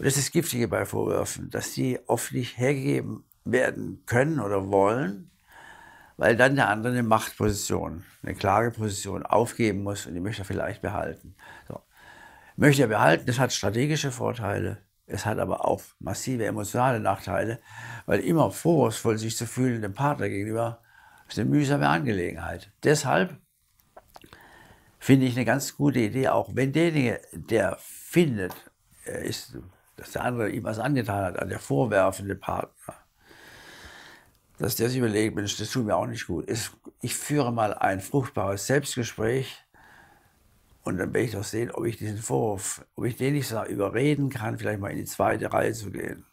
Und das ist das Giftige bei Vorwürfen, dass die oft nicht hergegeben werden können oder wollen, weil dann der andere eine Machtposition, eine Klageposition aufgeben muss und die möchte er vielleicht behalten. So. Möchte er behalten, das hat strategische Vorteile, es hat aber auch massive emotionale Nachteile, weil immer vorwurfsvoll sich zu fühlen dem Partner gegenüber ist eine mühsame Angelegenheit. Deshalb finde ich eine ganz gute Idee, auch wenn derjenige, der findet, er ist dass der andere ihm was angetan hat, an der vorwerfende Partner, dass der sich überlegt, Mensch, das tut mir auch nicht gut. ich führe mal ein fruchtbares Selbstgespräch und dann werde ich doch sehen, ob ich diesen Vorwurf, ob ich den nicht so überreden kann, vielleicht mal in die zweite Reihe zu gehen.